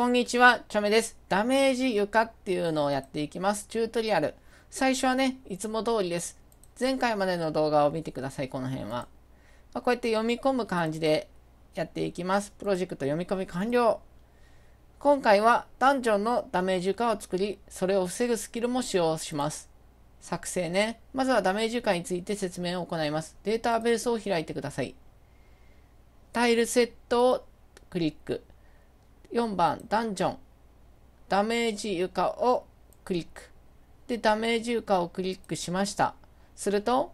こんにちは、チョメです。ダメージ床っていうのをやっていきます。チュートリアル。最初はね、いつも通りです。前回までの動画を見てください、この辺は。まあ、こうやって読み込む感じでやっていきます。プロジェクト読み込み完了。今回はダンジョンのダメージ床を作り、それを防ぐスキルも使用します。作成ね。まずはダメージ床について説明を行います。データベースを開いてください。タイルセットをクリック。4番、ダンジョン。ダメージ床をクリック。で、ダメージ床をクリックしました。すると、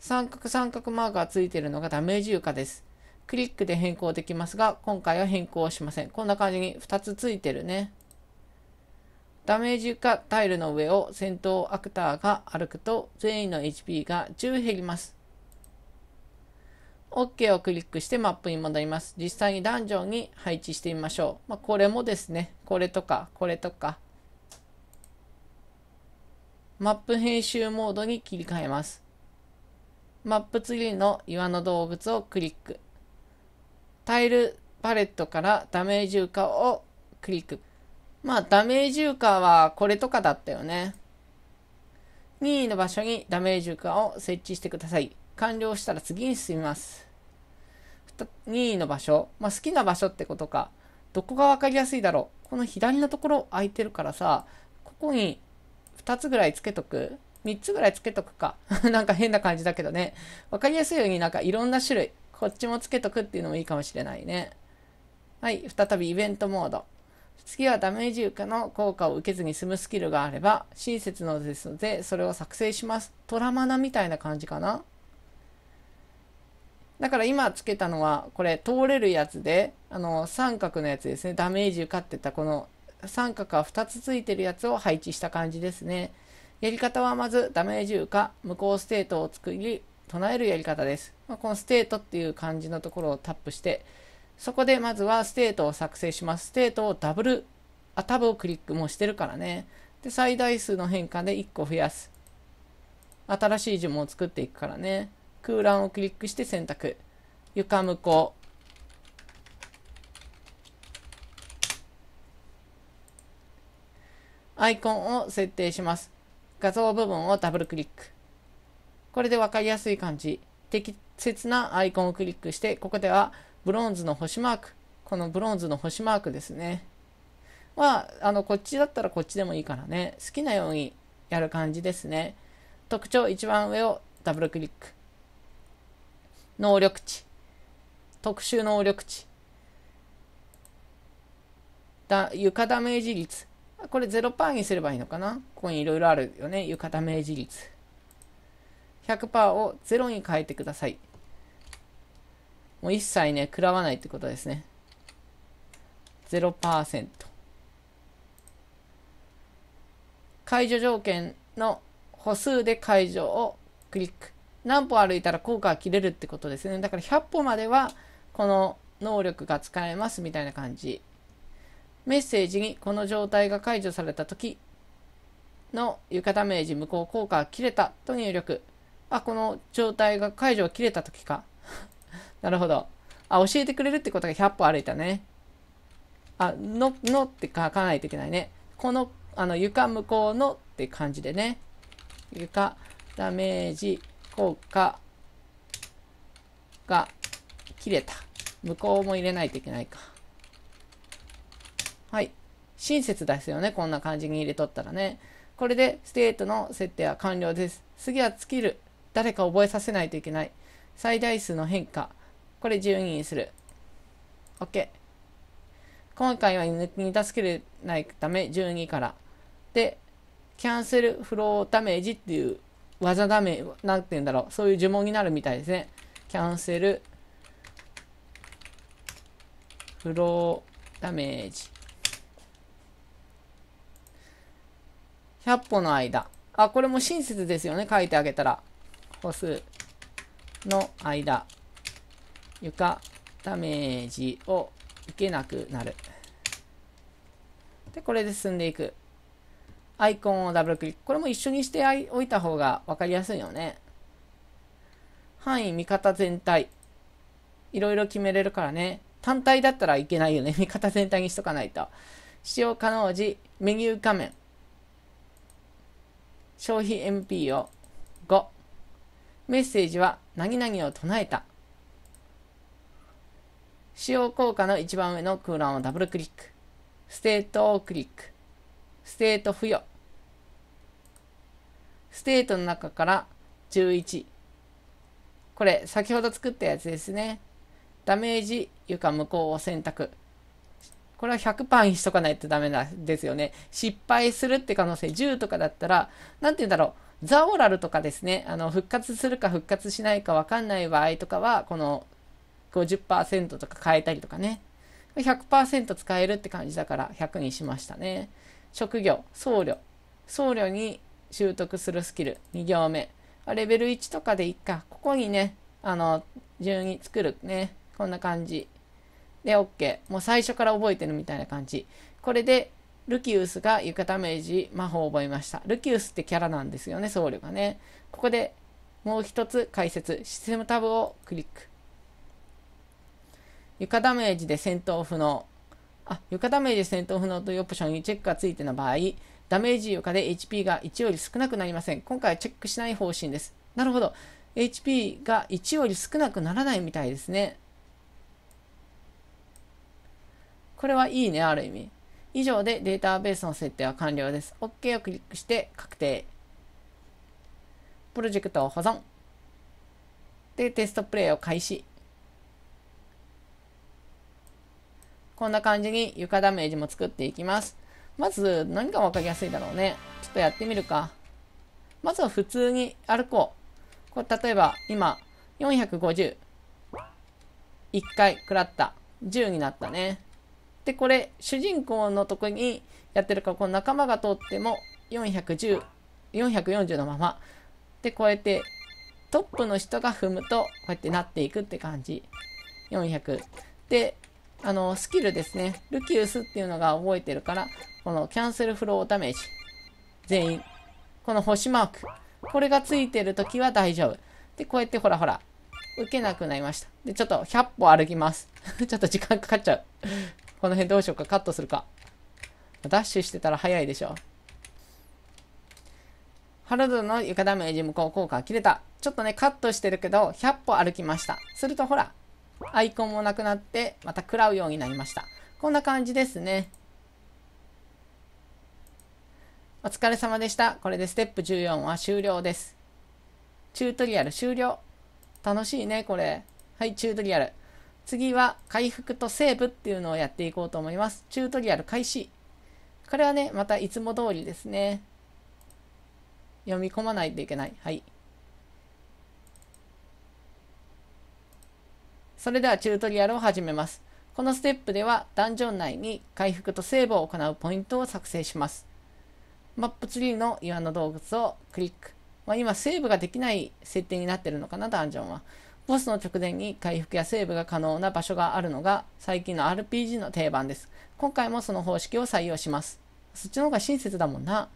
三角三角マークがついているのがダメージ床です。クリックで変更できますが、今回は変更しません。こんな感じに2つついてるね。ダメージ床タイルの上を戦闘アクターが歩くと、全員の HP が10減ります。OK をクリックしてマップに戻ります。実際にダンジョンに配置してみましょう。まあ、これもですね、これとか、これとか、マップ編集モードに切り替えます。マップツリーの岩の動物をクリック。タイルパレットからダメージ床をクリック。まあ、ダメージ床はこれとかだったよね。任意の場所にダメージ床を設置してください。完了したら次に進みます。任意の場所、まあ、好きな場所ってことか、どこが分かりやすいだろう。この左のところ空いてるからさ、ここに2つぐらいつけとく ?3 つぐらいつけとくか。なんか変な感じだけどね。分かりやすいようになんかいろんな種類、こっちもつけとくっていうのもいいかもしれないね。はい、再びイベントモード。次はダメージ床の効果を受けずに済むスキルがあれば、親切のですので、それを作成します。トラマナみたいな感じかなだから今つけたのは、これ通れるやつで、あの、三角のやつですね。ダメージ受かってたこの三角が2つついてるやつを配置した感じですね。やり方はまずダメージ受か、無効ステートを作り、唱えるやり方です。まあ、このステートっていう感じのところをタップして、そこでまずはステートを作成します。ステートをダブル、あ、タブをクリックもしてるからね。で、最大数の変換で1個増やす。新しい呪文を作っていくからね。空欄をクリックして選択。床向こう。アイコンを設定します。画像部分をダブルクリック。これで分かりやすい感じ。適切なアイコンをクリックして、ここではブロンズの星マーク。このブロンズの星マークですね。は、あの、こっちだったらこっちでもいいからね。好きなようにやる感じですね。特徴一番上をダブルクリック。能力値、特殊能力値、だ床ダメージ率、これ0%にすればいいのかなここにいろいろあるよね。床ダメージ率。100%を0に変えてください。もう一切ね、食らわないってことですね。0%。解除条件の歩数で解除をクリック。何歩歩いたら効果が切れるってことですね。だから100歩まではこの能力が使えますみたいな感じ。メッセージにこの状態が解除された時の床ダメージ無効効果が切れたと入力。あ、この状態が解除が切れた時か。なるほど。あ、教えてくれるってことが100歩歩いたね。あ、の、のって書かないといけないね。この、あの、床向こうのって感じでね。床ダメージ効果が切れた。向こうも入れないといけないか。はい。親切ですよね。こんな感じに入れとったらね。これでステートの設定は完了です。次は尽きる。誰か覚えさせないといけない。最大数の変化。これ12にする。OK。今回は2に助けれないため12から。で、キャンセルフローダメージっていう技画面、なんて言うんだろう。そういう呪文になるみたいですね。キャンセル、フローダメージ。100歩の間。あ、これも親切ですよね。書いてあげたら。歩数の間。床ダメージを受けなくなる。で、これで進んでいく。アイコンをダブルクリック。これも一緒にしておいた方がわかりやすいよね。範囲、味方全体。いろいろ決めれるからね。単体だったらいけないよね。味方全体にしとかないと。使用可能時、メニュー画面。消費 MP を5。メッセージは何々を唱えた。使用効果の一番上の空欄をダブルクリック。ステートをクリック。ステート付与。ステートの中から11。これ、先ほど作ったやつですね。ダメージ、床向こうを選択。これは100パンしとかないとダメなんですよね。失敗するって可能性10とかだったら、なんて言うんだろう。ザオラルとかですね、あの、復活するか復活しないかわかんない場合とかは、この50%とか変えたりとかね。100%使えるって感じだから100にしましたね。職業、僧侶。僧侶に習得するスキル、2行目。レベル1とかでいっか。ここにね、あの、順位作るね。こんな感じ。で、OK。もう最初から覚えてるみたいな感じ。これで、ルキウスが床ダメージ魔法を覚えました。ルキウスってキャラなんですよね、僧侶がね。ここでもう一つ解説。システムタブをクリック。床ダメージで戦闘不能。あ、床ダメージ戦闘不能というオプションにチェックがついての場合、ダメージ床で HP が1より少なくなりません。今回はチェックしない方針です。なるほど。HP が1より少なくならないみたいですね。これはいいね、ある意味。以上でデータベースの設定は完了です。OK をクリックして確定。プロジェクトを保存。で、テストプレイを開始。こんな感じに床ダメージも作っていきます。まず、何が分かりやすいだろうね。ちょっとやってみるか。まずは普通に歩こう。これ例えば、今、450。1回食らった。10になったね。で、これ、主人公のとこにやってるから、この仲間が通っても、410、440のまま。で、こうやって、トップの人が踏むと、こうやってなっていくって感じ。400。で、あの、スキルですね。ルキウスっていうのが覚えてるから、このキャンセルフローダメージ。全員。この星マーク。これがついてる時は大丈夫。で、こうやってほらほら、受けなくなりました。で、ちょっと100歩歩きます。ちょっと時間かかっちゃう。この辺どうしようか、カットするか。ダッシュしてたら早いでしょ。ハルドの床ダメージ無効効果切れた。ちょっとね、カットしてるけど、100歩歩きました。するとほら、アイコンもなくなって、また食らうようになりました。こんな感じですね。お疲れ様でした。これでステップ14は終了です。チュートリアル終了。楽しいね、これ。はい、チュートリアル。次は回復とセーブっていうのをやっていこうと思います。チュートリアル開始。これはね、またいつも通りですね。読み込まないといけない。はい。それではチュートリアルを始めます。このステップではダンジョン内に回復とセーブを行うポイントを作成します。マップツリーの岩の洞窟をクリック。まあ、今セーブができない設定になってるのかな、ダンジョンは。ボスの直前に回復やセーブが可能な場所があるのが最近の RPG の定番です。今回もその方式を採用します。そっちの方が親切だもんな。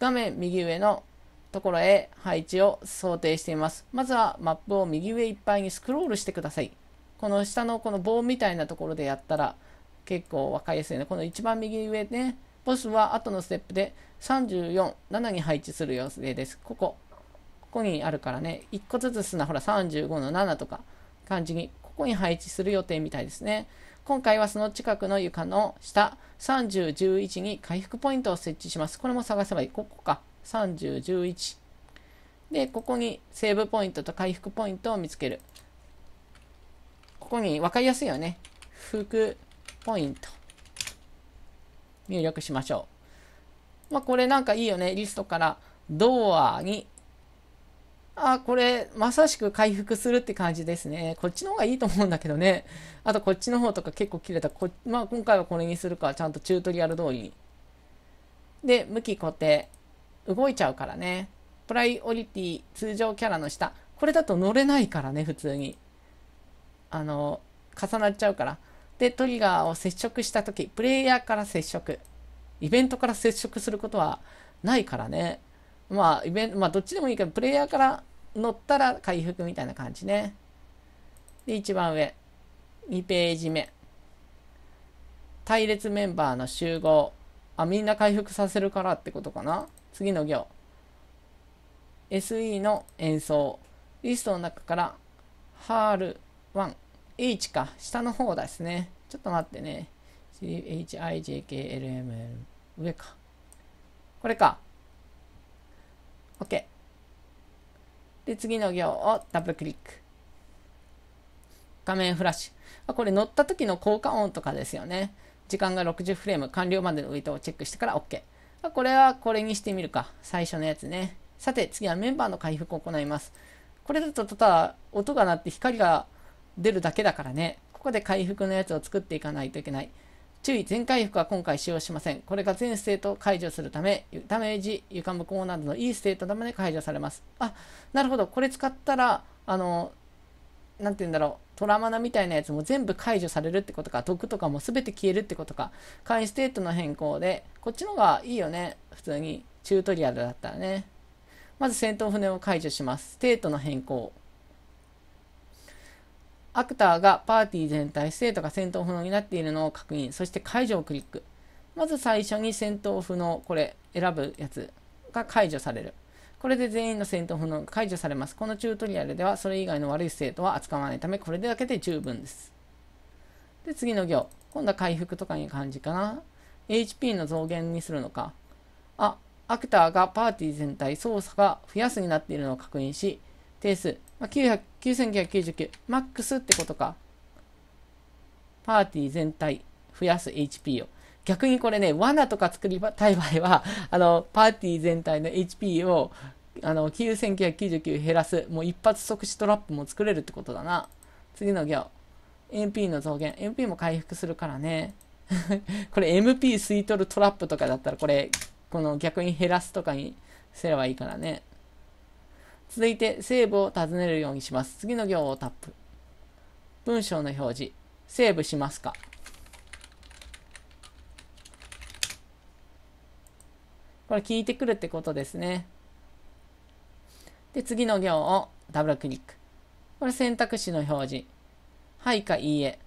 画面右上のところへ配置を想定しています。まずはマップを右上いっぱいにスクロールしてください。この下のこの棒みたいなところでやったら結構分かりやすいね。この一番右上ね、ボスは後のステップで34、7に配置する予定です。ここ。ここにあるからね、1個ずつすな、ほら35の7とか感じに、ここに配置する予定みたいですね。今回はその近くの床の下、30、11に回復ポイントを設置します。これも探せばいい。ここか。30、11。で、ここにセーブポイントと回復ポイントを見つける。ここに分かりやすいよね。復ポイント。入力しましょう。まあ、これなんかいいよね。リストからドアに。あ、これまさしく回復するって感じですね。こっちの方がいいと思うんだけどね。あとこっちの方とか結構切れた。こまあ、今回はこれにするか。ちゃんとチュートリアル通りに。で、向き固定。動いちゃうからね。プライオリティ通常キャラの下。これだと乗れないからね、普通に。あの、重なっちゃうから。で、トリガーを接触した時、プレイヤーから接触。イベントから接触することはないからね。まあ、イベント、まあ、どっちでもいいけど、プレイヤーから乗ったら回復みたいな感じね。で、一番上。2ページ目。隊列メンバーの集合。あ、みんな回復させるからってことかな次の行 SE の演奏リストの中からハール 1H か下の方ですねちょっと待ってね CHIJKLML 上かこれか OK で次の行をダブルクリック画面フラッシュあこれ乗った時の効果音とかですよね時間が60フレーム完了までのウェイトをチェックしてから OK まこれはこれにしてみるか。最初のやつね。さて、次はメンバーの回復を行います。これだとただ音が鳴って光が出るだけだからね。ここで回復のやつを作っていかないといけない。注意、全回復は今回使用しません。これが全ステートを解除するため、ダメージ、床向こうなどのいいステートのためで解除されます。あ、なるほど。これ使ったら、あの、何て言うんだろう、トラマナみたいなやつも全部解除されるってことか、毒とかも全て消えるってことか、簡易ステートの変更で、こっちの方がいいよね、普通に。チュートリアルだったらね。まず戦闘船を解除します。ステートの変更。アクターがパーティー全体、ステートが戦闘不能になっているのを確認、そして解除をクリック。まず最初に戦闘不能、これ、選ぶやつが解除される。これで全員の戦闘不能が解除されます。このチュートリアルではそれ以外の悪い生徒は扱わないため、これだけで十分です。で、次の行。今度は回復とかいう感じかな。HP の増減にするのか。あ、アクターがパーティー全体操作が増やすになっているのを確認し、定数、まあ、9999、マックスってことか。パーティー全体増やす HP を。逆にこれね、罠とか作りたい場合は、あの、パーティー全体の HP を、あの、9999減らす、もう一発即死トラップも作れるってことだな。次の行。MP の増減。MP も回復するからね。これ MP 吸い取るトラップとかだったら、これ、この逆に減らすとかにすればいいからね。続いて、セーブを尋ねるようにします。次の行をタップ。文章の表示。セーブしますかこれ聞いてくるってことですね。で、次の行をダブルクリック。これ選択肢の表示。はいかいいえ。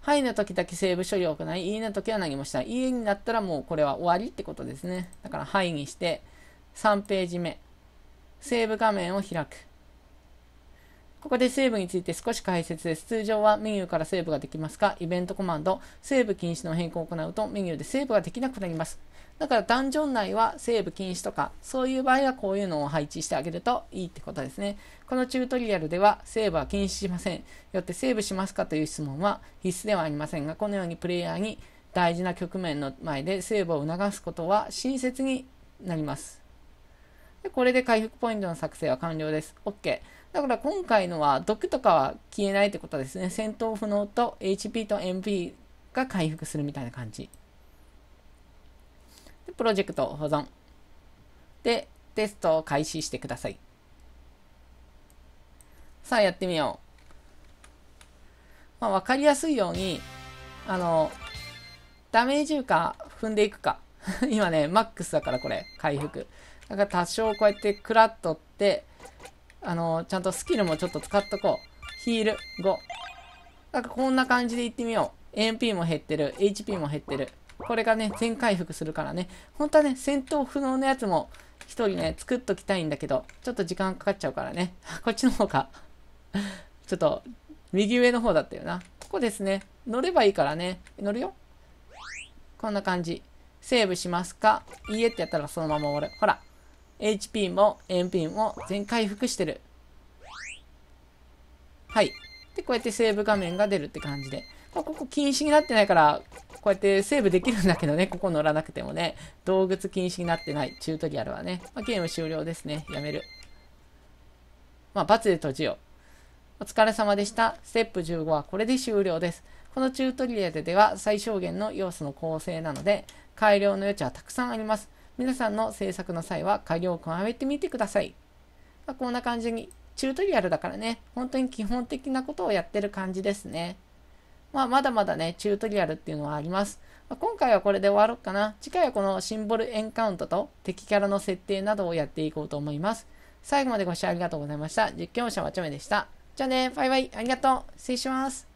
はいの時だけセーブ処理を行い、いいえの時は何もした。いいえになったらもうこれは終わりってことですね。だからはいにして、3ページ目。セーブ画面を開く。ここでセーブについて少し解説です。通常はメニューからセーブができますが、イベントコマンド、セーブ禁止の変更を行うとメニューでセーブができなくなります。だからダンジョン内はセーブ禁止とか、そういう場合はこういうのを配置してあげるといいってことですね。このチュートリアルではセーブは禁止しません。よってセーブしますかという質問は必須ではありませんが、このようにプレイヤーに大事な局面の前でセーブを促すことは親切になります。これで回復ポイントの作成は完了です。OK。だから今回のは毒とかは消えないってことですね。戦闘不能と HP と MP が回復するみたいな感じ。でプロジェクト保存。で、テストを開始してください。さあやってみよう。まあ、わかりやすいように、あの、ダメージか踏んでいくか。今ね、マックスだからこれ、回復。だから多少こうやってくらっとって、あのー、ちゃんとスキルもちょっと使っとこう。ヒール5。なんかこんな感じでいってみよう。MP も減ってる。HP も減ってる。これがね、全回復するからね。本当はね、戦闘不能のやつも1人ね、作っときたいんだけど、ちょっと時間かかっちゃうからね。こっちの方か。ちょっと、右上の方だったよな。ここですね。乗ればいいからね。乗るよ。こんな感じ。セーブしますかいいえってやったらそのまま終わる。ほら。HP も MP も全回復してる。はい。で、こうやってセーブ画面が出るって感じで。まあ、ここ禁止になってないから、こうやってセーブできるんだけどね、ここ乗らなくてもね。動物禁止になってない。チュートリアルはね。まあ、ゲーム終了ですね。やめる。まあ、罰で閉じよう。お疲れ様でした。ステップ15はこれで終了です。このチュートリアルでは最小限の要素の構成なので、改良の余地はたくさんあります。皆さんの制作の際は改良を加えてみてください。まあ、こんな感じに、チュートリアルだからね、本当に基本的なことをやってる感じですね。まあ、まだまだね、チュートリアルっていうのはあります。まあ、今回はこれで終わろうかな。次回はこのシンボルエンカウントと敵キャラの設定などをやっていこうと思います。最後までご視聴ありがとうございました。実況者はちょめでした。じゃあね、バイバイ、ありがとう。失礼します。